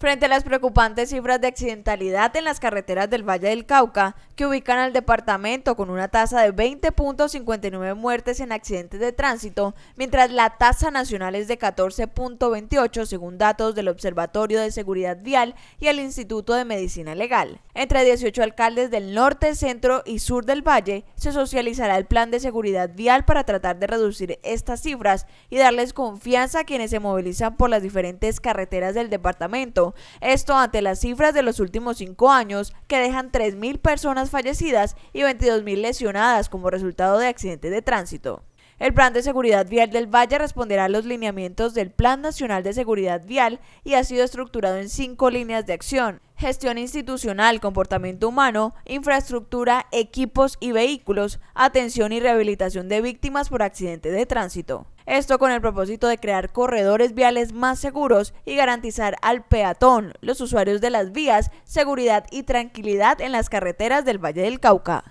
Frente a las preocupantes cifras de accidentalidad en las carreteras del Valle del Cauca, que ubican al departamento con una tasa de 20.59 muertes en accidentes de tránsito, mientras la tasa nacional es de 14.28 según datos del Observatorio de Seguridad Vial y el Instituto de Medicina Legal. Entre 18 alcaldes del norte, centro y sur del valle se socializará el plan de seguridad vial para tratar de reducir estas cifras y darles confianza a quienes se movilizan por las diferentes carreteras del departamento esto ante las cifras de los últimos cinco años, que dejan 3.000 personas fallecidas y 22.000 lesionadas como resultado de accidentes de tránsito. El Plan de Seguridad Vial del Valle responderá a los lineamientos del Plan Nacional de Seguridad Vial y ha sido estructurado en cinco líneas de acción gestión institucional, comportamiento humano, infraestructura, equipos y vehículos, atención y rehabilitación de víctimas por accidente de tránsito. Esto con el propósito de crear corredores viales más seguros y garantizar al peatón, los usuarios de las vías, seguridad y tranquilidad en las carreteras del Valle del Cauca.